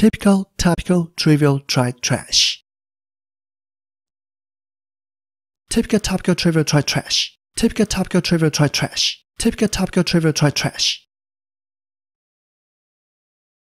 Typical, topical, trivial, try, trash. Typical, topical, trivial, try, trash. Typical, topical, trivial, try, trash. Typical, topical, trivial, try, trash.